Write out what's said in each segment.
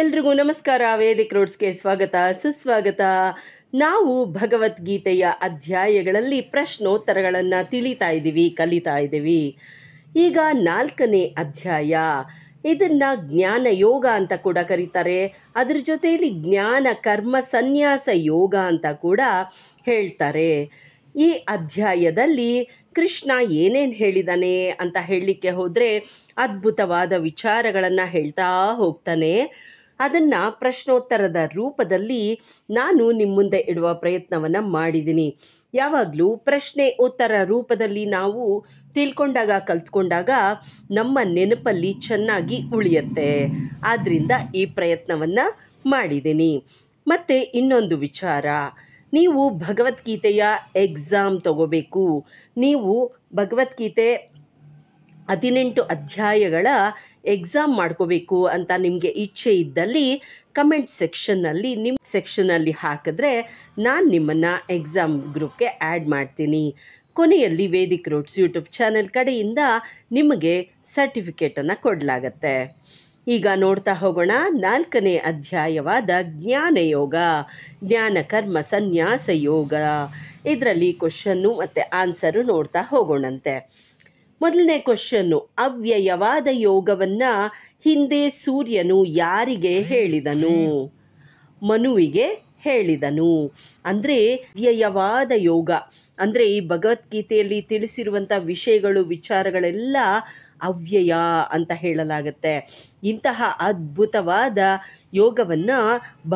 ಎಲ್ರಿಗೂ ನಮಸ್ಕಾರ ವೇದಿಕ್ ರೋಡ್ಸ್ಗೆ ಸ್ವಾಗತ ಸುಸ್ವಾಗತ ನಾವು ಭಗವದ್ಗೀತೆಯ ಅಧ್ಯಾಯಗಳಲ್ಲಿ ಪ್ರಶ್ನೋತ್ತರಗಳನ್ನು ತಿಳಿತಾ ಇದ್ದೀವಿ ಕಲಿತಾ ಇದ್ದೀವಿ ಈಗ ನಾಲ್ಕನೇ ಅಧ್ಯಾಯ ಇದನ್ನು ಜ್ಞಾನ ಯೋಗ ಅಂತ ಕೂಡ ಕರೀತಾರೆ ಅದ್ರ ಜೊತೆಯಲ್ಲಿ ಜ್ಞಾನ ಕರ್ಮ ಸನ್ಯಾಸ ಯೋಗ ಅಂತ ಕೂಡ ಹೇಳ್ತಾರೆ ಈ ಅಧ್ಯಾಯದಲ್ಲಿ ಕೃಷ್ಣ ಏನೇನು ಹೇಳಿದಾನೆ ಅಂತ ಹೇಳಲಿಕ್ಕೆ ಹೋದರೆ ಅದ್ಭುತವಾದ ವಿಚಾರಗಳನ್ನು ಹೇಳ್ತಾ ಹೋಗ್ತಾನೆ ಅದನ್ನು ಪ್ರಶ್ನೋತ್ತರದ ರೂಪದಲ್ಲಿ ನಾನು ನಿಮ್ಮ ಮುಂದೆ ಇಡುವ ಪ್ರಯತ್ನವನ್ನು ಮಾಡಿದ್ದೀನಿ ಯಾವಾಗಲೂ ಪ್ರಶ್ನೆ ಉತ್ತರ ರೂಪದಲ್ಲಿ ನಾವು ತಿಳ್ಕೊಂಡಾಗ ಕಲ್ತ್ಕೊಂಡಾಗ ನಮ್ಮ ನೆನಪಲ್ಲಿ ಚೆನ್ನಾಗಿ ಉಳಿಯುತ್ತೆ ಆದ್ದರಿಂದ ಈ ಪ್ರಯತ್ನವನ್ನು ಮಾಡಿದ್ದೀನಿ ಮತ್ತು ಇನ್ನೊಂದು ವಿಚಾರ ನೀವು ಭಗವದ್ಗೀತೆಯ ಎಕ್ಸಾಮ್ ತಗೋಬೇಕು ನೀವು ಭಗವದ್ಗೀತೆ ಹದಿನೆಂಟು ಅಧ್ಯಾಯಗಳ ಎಕ್ಸಾಮ್ ಮಾಡ್ಕೋಬೇಕು ಅಂತ ನಿಮಗೆ ಇಚ್ಛೆ ಇದ್ದಲ್ಲಿ ಕಮೆಂಟ್ ಸೆಕ್ಷನ್ನಲ್ಲಿ ನಿಮ್ಮ ಸೆಕ್ಷನಲ್ಲಿ ಹಾಕಿದ್ರೆ ನಾನು ನಿಮ್ಮನ್ನು ಎಕ್ಸಾಮ್ ಗ್ರೂಪ್ಗೆ ಆ್ಯಡ್ ಮಾಡ್ತೀನಿ ಕೊನೆಯಲ್ಲಿ ವೇದಿಕ್ ರೂಟ್ಸ್ ಯೂಟ್ಯೂಬ್ ಚಾನೆಲ್ ಕಡೆಯಿಂದ ನಿಮಗೆ ಸರ್ಟಿಫಿಕೇಟನ್ನು ಕೊಡಲಾಗತ್ತೆ ಈಗ ನೋಡ್ತಾ ಹೋಗೋಣ ನಾಲ್ಕನೇ ಅಧ್ಯಾಯವಾದ ಜ್ಞಾನಯೋಗ ಜ್ಞಾನ ಕರ್ಮ ಸನ್ಯಾಸ ಯೋಗ ಇದರಲ್ಲಿ ಕ್ವಶನ್ನು ಮತ್ತು ಆನ್ಸರು ನೋಡ್ತಾ ಹೋಗೋಣಂತೆ ಮೊದಲನೇ ಕ್ವಶನ್ನು ಅವ್ಯಯವಾದ ಯೋಗವನ್ನ ಹಿಂದೆ ಸೂರ್ಯನು ಯಾರಿಗೆ ಹೇಳಿದನು ಮನುವಿಗೆ ಹೇಳಿದನು ಅಂದರೆ ವ್ಯಯವಾದ ಯೋಗ ಅಂದರೆ ಈ ಭಗವದ್ಗೀತೆಯಲ್ಲಿ ತಿಳಿಸಿರುವಂಥ ವಿಷಯಗಳು ವಿಚಾರಗಳೆಲ್ಲ ಅವ್ಯಯ ಅಂತ ಹೇಳಲಾಗುತ್ತೆ ಇಂತಹ ಅದ್ಭುತವಾದ ಯೋಗವನ್ನು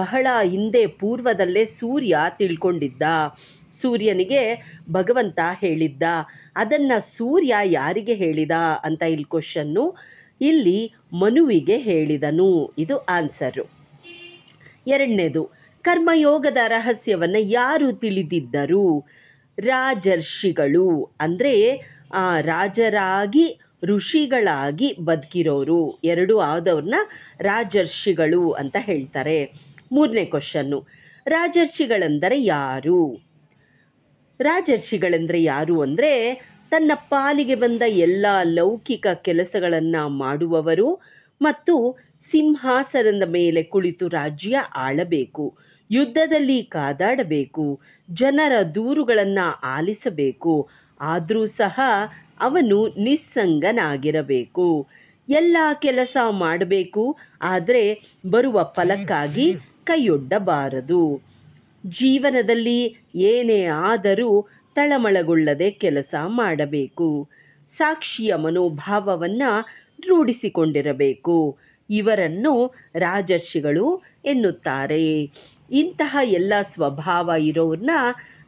ಬಹಳ ಹಿಂದೆ ಪೂರ್ವದಲ್ಲೇ ಸೂರ್ಯ ತಿಳ್ಕೊಂಡಿದ್ದ ಸೂರ್ಯನಿಗೆ ಭಗವಂತ ಹೇಳಿದ್ದ ಅದನ್ನು ಸೂರ್ಯ ಯಾರಿಗೆ ಹೇಳಿದ ಅಂತ ಇಲ್ಲಿ ಕ್ವಶನ್ನು ಇಲ್ಲಿ ಮನುವಿಗೆ ಹೇಳಿದನು ಇದು ಆನ್ಸರು ಎರಡನೇದು ಕರ್ಮಯೋಗದ ರಹಸ್ಯವನ್ನು ಯಾರು ತಿಳಿದಿದ್ದರು ರಾಜರ್ಷಿಗಳು ಅಂದರೆ ರಾಜರಾಗಿ ಋಷಿಗಳಾಗಿ ಬದುಕಿರೋರು ಎರಡು ಆದವ್ರನ್ನ ರಾಜರ್ಷಿಗಳು ಅಂತ ಹೇಳ್ತಾರೆ ಮೂರನೇ ಕ್ವಶನ್ನು ರಾಜರ್ಷಿಗಳೆಂದರೆ ಯಾರು ರಾಜರ್ಷಿಗಳೆಂದರೆ ಯಾರು ಅಂದರೆ ತನ್ನ ಪಾಲಿಗೆ ಬಂದ ಎಲ್ಲ ಲೌಕಿಕ ಕೆಲಸಗಳನ್ನು ಮಾಡುವವರು ಮತ್ತು ಸಿಂಹಾಸನದ ಮೇಲೆ ಕುಳಿತು ರಾಜ್ಯ ಆಳಬೇಕು ಯುದ್ಧದಲ್ಲಿ ಕಾದಾಡಬೇಕು ಜನರ ದೂರುಗಳನ್ನು ಆಲಿಸಬೇಕು ಆದರೂ ಸಹ ಅವನು ನಿಸ್ಸಂಗನಾಗಿರಬೇಕು ಎಲ್ಲ ಕೆಲಸ ಮಾಡಬೇಕು ಆದರೆ ಬರುವ ಫಲಕ್ಕಾಗಿ ಕೈಯೊಡ್ಡಬಾರದು ಜೀವನದಲ್ಲಿ ಏನೇ ಆದರೂ ತಳಮಳಗೊಳ್ಳದೆ ಕೆಲಸ ಮಾಡಬೇಕು ಸಾಕ್ಷಿಯ ಮನೋಭಾವವನ್ನು ರೂಢಿಸಿಕೊಂಡಿರಬೇಕು ಇವರನ್ನು ರಾಜರ್ಷಿಗಳು ಎನ್ನುತ್ತಾರೆ ಇಂತಹ ಎಲ್ಲ ಸ್ವಭಾವ ಇರೋರನ್ನ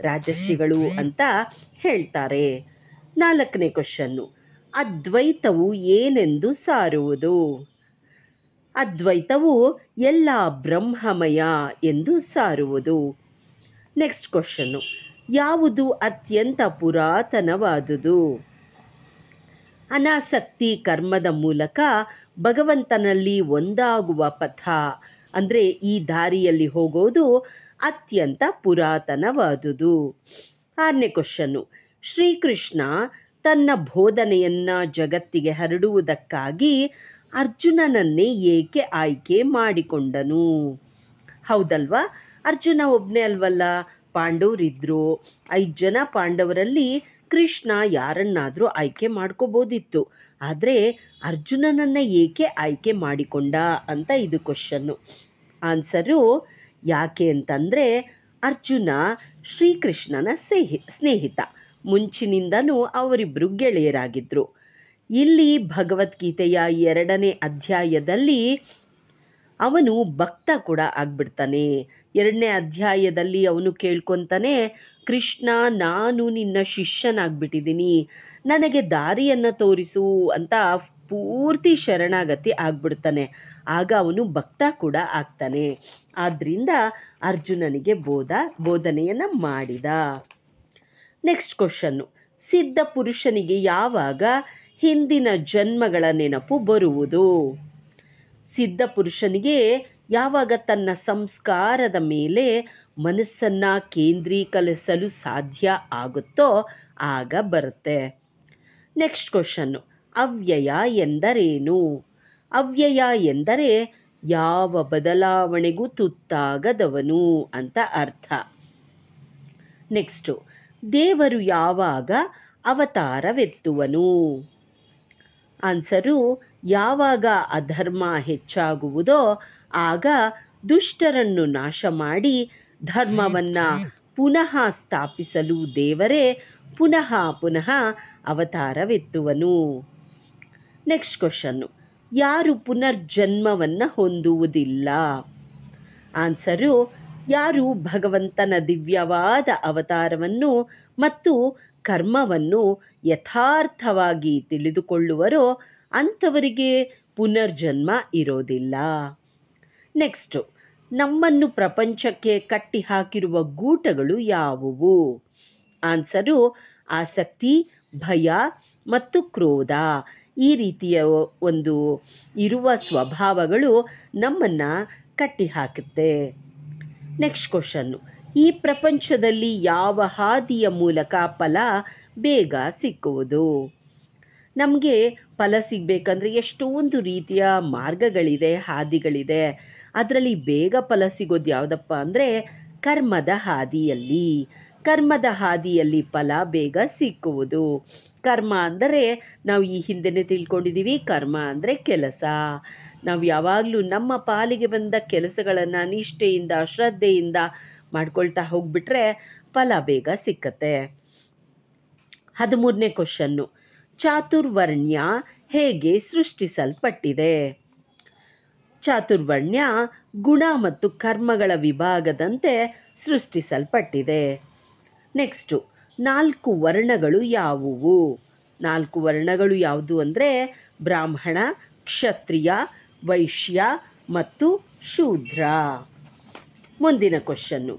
ರಾಜರ್ಷಿಗಳು ಅಂತ ಹೇಳ್ತಾರೆ ನಾಲ್ಕನೇ ಕ್ವಶನ್ನು ಅದ್ವೈತವು ಏನೆಂದು ಸಾರುವುದು ಅದ್ವೈತವು ಎಲ್ಲ ಬ್ರಹ್ಮಮಯ ಎಂದು ಸಾರುವುದು ನೆಕ್ಸ್ಟ್ ಕ್ವಶನ್ನು ಯಾವುದು ಅತ್ಯಂತ ಪುರಾತನವಾದುದು ಅನಾಸಕ್ತಿ ಕರ್ಮದ ಮೂಲಕ ಭಗವಂತನಲ್ಲಿ ಒಂದಾಗುವ ಪಥ ಅಂದರೆ ಈ ದಾರಿಯಲ್ಲಿ ಹೋಗೋದು ಅತ್ಯಂತ ಪುರಾತನವಾದುದು ಆರನೇ ಕ್ವಶನ್ನು ಶ್ರೀಕೃಷ್ಣ ತನ್ನ ಬೋಧನೆಯನ್ನು ಜಗತ್ತಿಗೆ ಹರಡುವುದಕ್ಕಾಗಿ ಅರ್ಜುನನನ್ನೇ ಏಕೆ ಆಯ್ಕೆ ಮಾಡಿಕೊಂಡನು ಹೌದಲ್ವಾ ಅರ್ಜುನ ಒಬ್ಬನೇ ಅಲ್ವಲ್ಲ ಪಾಂಡವರಿದ್ದರು ಐದು ಜನ ಪಾಂಡವರಲ್ಲಿ ಕೃಷ್ಣ ಯಾರನ್ನಾದರೂ ಆಯ್ಕೆ ಮಾಡ್ಕೋಬೋದಿತ್ತು ಆದರೆ ಅರ್ಜುನನನ್ನು ಏಕೆ ಆಯ್ಕೆ ಮಾಡಿಕೊಂಡ ಅಂತ ಇದು ಕ್ವಶನ್ನು ಆನ್ಸರು ಯಾಕೆ ಅಂತಂದರೆ ಅರ್ಜುನ ಶ್ರೀಕೃಷ್ಣನ ಸ್ನೇಹಿ ಸ್ನೇಹಿತ ಮುಂಚಿನಿಂದನೂ ಅವರಿಬ್ಬರು ಗೆಳೆಯರಾಗಿದ್ದರು ಇಲ್ಲಿ ಭಗವದ್ಗೀತೆಯ ಎರಡನೇ ಅಧ್ಯಾಯದಲ್ಲಿ ಅವನು ಭಕ್ತ ಕೂಡ ಆಗ್ಬಿಡ್ತಾನೆ ಎರಡನೇ ಅಧ್ಯಾಯದಲ್ಲಿ ಅವನು ಕೇಳ್ಕೊತಾನೆ ಕೃಷ್ಣ ನಾನು ನಿನ್ನ ಶಿಷ್ಯನಾಗ್ಬಿಟ್ಟಿದ್ದೀನಿ ನನಗೆ ದಾರಿಯನ್ನು ತೋರಿಸು ಅಂತ ಪೂರ್ತಿ ಶರಣಾಗತಿ ಆಗ್ಬಿಡ್ತಾನೆ ಆಗ ಅವನು ಭಕ್ತ ಕೂಡ ಆಗ್ತಾನೆ ಆದ್ದರಿಂದ ಅರ್ಜುನನಿಗೆ ಬೋಧ ಬೋಧನೆಯನ್ನು ಮಾಡಿದ ನೆಕ್ಸ್ಟ್ ಕ್ವಶನ್ನು ಸಿದ್ಧ ಪುರುಷನಿಗೆ ಯಾವಾಗ ಹಿಂದಿನ ಜನ್ಮಗಳ ನೆನಪು ಬರುವುದು ಸಿದ್ಧಪುರುಷನಿಗೆ ಯಾವಾಗ ತನ್ನ ಸಂಸ್ಕಾರದ ಮೇಲೆ ಮನಸ್ಸನ್ನು ಕೇಂದ್ರೀಕರಿಸಲು ಸಾಧ್ಯ ಆಗುತ್ತೋ ಆಗ ಬರುತ್ತೆ ನೆಕ್ಸ್ಟ್ ಕ್ವಶನ್ನು ಅವ್ಯಯ ಎಂದರೇನು ಅವ್ಯಯ ಎಂದರೆ ಯಾವ ಬದಲಾವಣೆಗೂ ತುತ್ತಾಗದವನು ಅಂತ ಅರ್ಥ ನೆಕ್ಸ್ಟು ದೇವರು ಯಾವಾಗ ಅವತಾರವೆತ್ತುವನು ಆನ್ಸರು ಯಾವಾಗ ಅಧರ್ಮ ಹೆಚ್ಚಾಗುವುದೋ ಆಗ ದುಷ್ಟರನ್ನು ನಾಶ ಮಾಡಿ ಧರ್ಮವನ್ನು ಪುನಃ ಸ್ಥಾಪಿಸಲು ದೇವರೇ ಪುನಃ ಪುನಃ ಅವತಾರವೆತ್ತುವನು ನೆಕ್ಸ್ಟ್ ಕ್ವಶನ್ನು ಯಾರು ಪುನರ್ಜನ್ಮವನ್ನು ಹೊಂದುವುದಿಲ್ಲ ಆನ್ಸರು ಯಾರು ಭಗವಂತನ ದಿವ್ಯವಾದ ಅವತಾರವನ್ನು ಮತ್ತು ಕರ್ಮವನ್ನು ಯಥಾರ್ಥವಾಗಿ ತಿಳಿದುಕೊಳ್ಳುವರೋ ಅಂಥವರಿಗೆ ಪುನರ್ಜನ್ಮ ಇರೋದಿಲ್ಲ ನೆಕ್ಸ್ಟು ನಮ್ಮನ್ನು ಪ್ರಪಂಚಕ್ಕೆ ಕಟ್ಟಿಹಾಕಿರುವ ಗೂಟಗಳು ಯಾವುವು ಆನ್ಸರು ಆಸಕ್ತಿ ಭಯ ಮತ್ತು ಕ್ರೋಧ ಈ ರೀತಿಯ ಒಂದು ಇರುವ ಸ್ವಭಾವಗಳು ನಮ್ಮನ್ನು ಕಟ್ಟಿಹಾಕುತ್ತೆ ನೆಕ್ಸ್ಟ್ ಕ್ವಶನ್ನು ಈ ಪ್ರಪಂಚದಲ್ಲಿ ಯಾವ ಹಾದಿಯ ಮೂಲಕ ಫಲ ಬೇಗ ಸಿಕ್ಕುವುದು ನಮಗೆ ಫಲ ಸಿಗಬೇಕಂದ್ರೆ ಎಷ್ಟೊಂದು ರೀತಿಯ ಮಾರ್ಗಗಳಿದೆ ಹಾದಿಗಳಿದೆ ಅದರಲ್ಲಿ ಬೇಗ ಫಲ ಸಿಗೋದು ಯಾವುದಪ್ಪ ಅಂದರೆ ಕರ್ಮದ ಹಾದಿಯಲ್ಲಿ ಕರ್ಮದ ಹಾದಿಯಲ್ಲಿ ಫಲ ಬೇಗ ಸಿಕ್ಕುವುದು ಕರ್ಮ ಅಂದರೆ ನಾವು ಈ ಹಿಂದೆನೇ ತಿಳ್ಕೊಂಡಿದ್ದೀವಿ ಕರ್ಮ ಅಂದರೆ ಕೆಲಸ ನಾವು ಯಾವಾಗಲೂ ನಮ್ಮ ಪಾಲಿಗೆ ಬಂದ ಕೆಲಸಗಳನ್ನು ನಿಷ್ಠೆಯಿಂದ ಶ್ರದ್ಧೆಯಿಂದ ಮಾಡ್ಕೊಳ್ತಾ ಹೋಗ್ಬಿಟ್ರೆ ಫಲ ಬೇಗ ಸಿಕ್ಕತ್ತೆ ಹದಿಮೂರನೇ ಕ್ವಶನ್ನು ಚಾತುರ್ವರ್ಣ್ಯ ಹೇಗೆ ಸೃಷ್ಟಿಸಲ್ಪಟ್ಟಿದೆ ಚಾತುರ್ವರ್ಣ್ಯ ಗುಣ ಮತ್ತು ಕರ್ಮಗಳ ವಿಭಾಗದಂತೆ ಸೃಷ್ಟಿಸಲ್ಪಟ್ಟಿದೆ ನೆಕ್ಸ್ಟು ನಾಲ್ಕು ವರ್ಣಗಳು ಯಾವುವು ನಾಲ್ಕು ವರ್ಣಗಳು ಯಾವುದು ಅಂದರೆ ಬ್ರಾಹ್ಮಣ ಕ್ಷತ್ರಿಯ ವೈಶ್ಯ ಮತ್ತು ಶೂದ್ರ ಮುಂದಿನ ಕ್ವಶನ್ನು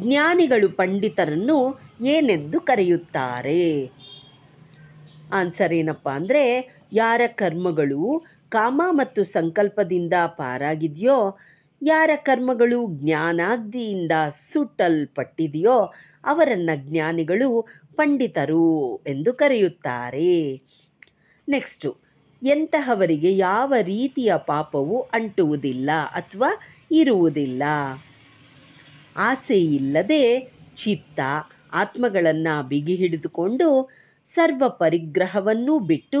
ಜ್ಞಾನಿಗಳು ಪಂಡಿತರನ್ನು ಏನೆಂದು ಕರೆಯುತ್ತಾರೆ ಆನ್ಸರ್ ಏನಪ್ಪ ಅಂದರೆ ಯಾರ ಕರ್ಮಗಳು ಕಾಮ ಮತ್ತು ಸಂಕಲ್ಪದಿಂದ ಪಾರಾಗಿದೆಯೋ ಯಾರ ಕರ್ಮಗಳು ಜ್ಞಾನಾಗ್ದಿಯಿಂದ ಸುಟ್ಟಲ್ಪಟ್ಟಿದೆಯೋ ಅವರನ್ನು ಜ್ಞಾನಿಗಳು ಪಂಡಿತರು ಎಂದು ಕರೆಯುತ್ತಾರೆ ನೆಕ್ಸ್ಟು ಎಂತಹವರಿಗೆ ಯಾವ ರೀತಿಯ ಪಾಪವು ಅಂಟುವುದಿಲ್ಲ ಅಥವಾ ಇರುವುದಿಲ್ಲ ಆಸೆಯಿಲ್ಲದೆ ಚಿತ್ತ ಆತ್ಮಗಳನ್ನು ಬಿಗಿ ಹಿಡಿದುಕೊಂಡು ಸರ್ವ ಪರಿಗ್ರಹವನ್ನೂ ಬಿಟ್ಟು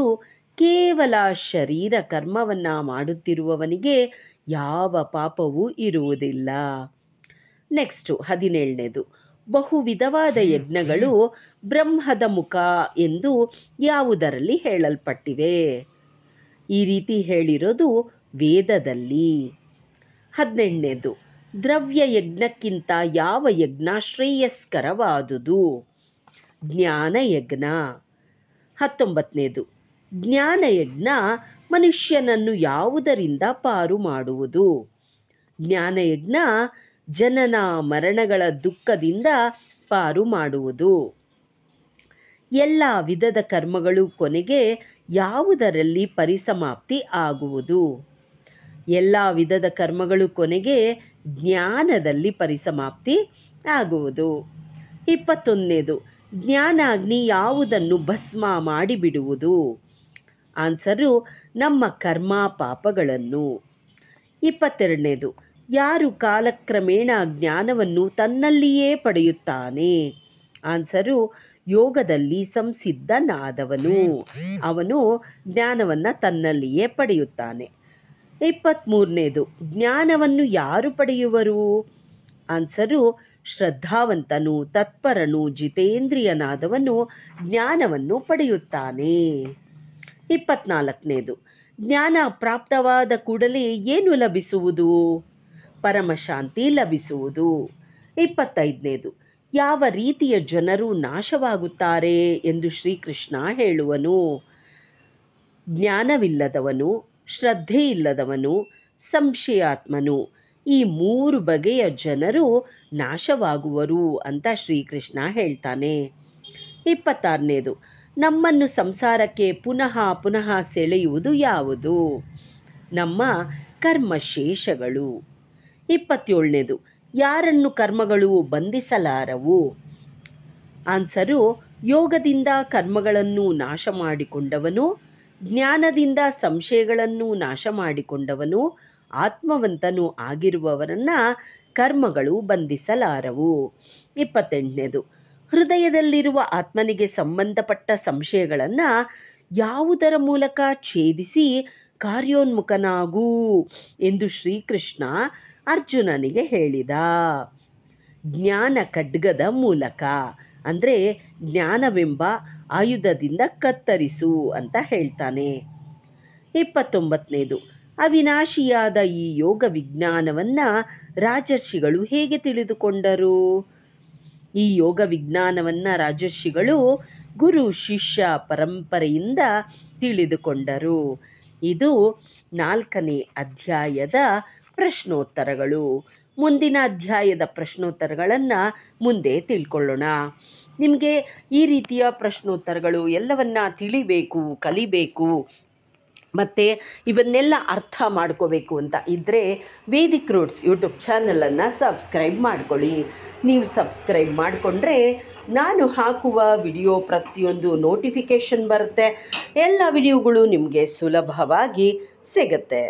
ಕೇವಲ ಶರೀರ ಕರ್ಮವನ್ನು ಮಾಡುತ್ತಿರುವವನಿಗೆ ಯಾವ ಪಾಪವೂ ಇರುವುದಿಲ್ಲ ನೆಕ್ಸ್ಟು ಹದಿನೇಳನೇದು ಬಹು ವಿಧವಾದ ಯಜ್ಞಗಳು ಬ್ರಹ್ಮದ ಮುಖ ಎಂದು ಯಾವುದರಲ್ಲಿ ಹೇಳಲ್ಪಟ್ಟಿವೆ ಈ ರೀತಿ ಹೇಳಿರೋದು ವೇದದಲ್ಲಿ ಹದಿನೆಂಟನೇದು ಯಜ್ಞಕ್ಕಿಂತ ಯಾವ ಯಜ್ಞ ಶ್ರೇಯಸ್ಕರವಾದುದು ಜ್ಞಾನಯಜ್ಞ ಹತ್ತೊಂಬತ್ತನೇದು ಜ್ಞಾನಯಜ್ಞ ಮನುಷ್ಯನನ್ನು ಯಾವುದರಿಂದ ಪಾರು ಮಾಡುವುದು ಜ್ಞಾನಯಜ್ಞ ಜನನ ಮರಣಗಳ ದುಃಖದಿಂದ ಪಾರು ಮಾಡುವುದು ಎಲ್ಲ ವಿಧದ ಕರ್ಮಗಳು ಕೊನೆಗೆ ಯಾವುದರಲ್ಲಿ ಪರಿಸಮಾಪ್ತಿ ಆಗುವುದು ಎಲ್ಲ ವಿಧದ ಕರ್ಮಗಳು ಕೊನೆಗೆ ಜ್ಞಾನದಲ್ಲಿ ಪರಿಸಮಾಪ್ತಿ ಆಗುವುದು ಇಪ್ಪತ್ತೊಂದನೇದು ಜ್ಞಾನಾಗ್ನಿ ಯಾವುದನ್ನು ಭಸ್ಮ ಮಾಡಿಬಿಡುವುದು ಆನ್ಸರು ನಮ್ಮ ಕರ್ಮ ಪಾಪಗಳನ್ನು ಇಪ್ಪತ್ತೆರಡನೇದು ಯಾರು ಕಾಲಕ್ರಮೇಣ ಜ್ಞಾನವನ್ನು ತನ್ನಲ್ಲಿಯೇ ಪಡೆಯುತ್ತಾನೆ ಆನ್ಸರು ಯೋಗದಲ್ಲಿ ಸಂಸಿದ್ಧನಾದವನು ಅವನು ಜ್ಞಾನವನ್ನು ತನ್ನಲ್ಲಿಯೇ ಪಡೆಯುತ್ತಾನೆ ಇಪ್ಪತ್ತ್ಮೂರನೇದು ಜ್ಞಾನವನ್ನು ಯಾರು ಪಡೆಯುವರು ಆನ್ಸರು ಶ್ರದ್ಧಾವಂತನು ತತ್ಪರನು ಜಿತೇಂದ್ರಿಯನಾದವನು ಜ್ಞಾನವನ್ನು ಪಡೆಯುತ್ತಾನೆ ಇಪ್ಪತ್ನಾಲ್ಕನೇದು ಜ್ಞಾನ ಪ್ರಾಪ್ತವಾದ ಕೂಡಲೇ ಏನು ಲಭಿಸುವುದು ಪರಮಶಾಂತಿ ಲಭಿಸುವುದು ಇಪ್ಪತ್ತೈದನೇದು ಯಾವ ರೀತಿಯ ಜನರು ನಾಶವಾಗುತ್ತಾರೆ ಎಂದು ಶ್ರೀಕೃಷ್ಣ ಹೇಳುವನು ಜ್ಞಾನವಿಲ್ಲದವನು ಶ್ರದ್ಧೆ ಇಲ್ಲದವನು ಸಂಶಯಾತ್ಮನು ಈ ಮೂರು ಬಗೆಯ ಜನರು ನಾಶವಾಗುವರು ಅಂತ ಶ್ರೀಕೃಷ್ಣ ಹೇಳ್ತಾನೆ ಇಪ್ಪತ್ತಾರನೇದು ನಮ್ಮನ್ನು ಸಂಸಾರಕ್ಕೆ ಪುನಃ ಪುನಃ ಸೆಳೆಯುವುದು ಯಾವುದು ನಮ್ಮ ಕರ್ಮಶೇಷಗಳು ಇಪ್ಪತ್ತೇಳನೇದು ಯಾರನ್ನು ಕರ್ಮಗಳು ಬಂಧಿಸಲಾರವು ಆನ್ಸರು ಯೋಗದಿಂದ ಕರ್ಮಗಳನ್ನು ನಾಶ ಮಾಡಿಕೊಂಡವನು ಜ್ಞಾನದಿಂದ ಸಂಶಯಗಳನ್ನು ನಾಶ ಮಾಡಿಕೊಂಡವನು ಆತ್ಮವಂತನು ಆಗಿರುವವರನ್ನು ಕರ್ಮಗಳು ಬಂಧಿಸಲಾರವು ಇಪ್ಪತ್ತೆಂಟನೇದು ಹೃದಯದಲ್ಲಿರುವ ಆತ್ಮನಿಗೆ ಸಂಬಂಧಪಟ್ಟ ಸಂಶಯಗಳನ್ನು ಯಾವುದರ ಮೂಲಕ ಛೇದಿಸಿ ಕಾರ್ಯೋನ್ಮುಖನಾಗು ಎಂದು ಶ್ರೀಕೃಷ್ಣ ಅರ್ಜುನನಿಗೆ ಹೇಳಿದ ಜ್ಞಾನ ಖಡ್ಗದ ಮೂಲಕ ಅಂದರೆ ಜ್ಞಾನವೆಂಬ ಆಯುಧದಿಂದ ಕತ್ತರಿಸು ಅಂತ ಹೇಳ್ತಾನೆ ಇಪ್ಪತ್ತೊಂಬತ್ತನೇದು ಅವಿನಾಶಿಯಾದ ಈ ಯೋಗ ವಿಜ್ಞಾನವನ್ನು ರಾಜರ್ಷಿಗಳು ಹೇಗೆ ತಿಳಿದುಕೊಂಡರು ಈ ಯೋಗ ವಿಜ್ಞಾನವನ್ನು ರಾಜರ್ಷಿಗಳು ಗುರು ಶಿಷ್ಯ ಪರಂಪರೆಯಿಂದ ತಿಳಿದುಕೊಂಡರು ಇದು ನಾಲ್ಕನೇ ಅಧ್ಯಾಯದ ಪ್ರಶ್ನೋತ್ತರಗಳು ಮುಂದಿನ ಅಧ್ಯಾಯದ ಪ್ರಶ್ನೋತ್ತರಗಳನ್ನು ಮುಂದೆ ತಿಳ್ಕೊಳ್ಳೋಣ ನಿಮಗೆ ಈ ರೀತಿಯ ಪ್ರಶ್ನೋತ್ತರಗಳು ಎಲ್ಲವನ್ನು ತಿಳಿಬೇಕು ಕಲಿಬೇಕು ಮತ್ತು ಇವನ್ನೆಲ್ಲ ಅರ್ಥ ಮಾಡ್ಕೋಬೇಕು ಅಂತ ಇದ್ದರೆ ವೇದಿಕ್ ರೂಟ್ಸ್ ಯೂಟ್ಯೂಬ್ ಚಾನಲನ್ನು ಸಬ್ಸ್ಕ್ರೈಬ್ ಮಾಡ್ಕೊಳ್ಳಿ ನೀವು ಸಬ್ಸ್ಕ್ರೈಬ್ ಮಾಡಿಕೊಂಡ್ರೆ ನಾನು ಹಾಕುವ ವಿಡಿಯೋ ಪ್ರತಿಯೊಂದು ನೋಟಿಫಿಕೇಷನ್ ಬರುತ್ತೆ ಎಲ್ಲ ವಿಡಿಯೋಗಳು ನಿಮಗೆ ಸುಲಭವಾಗಿ ಸಿಗುತ್ತೆ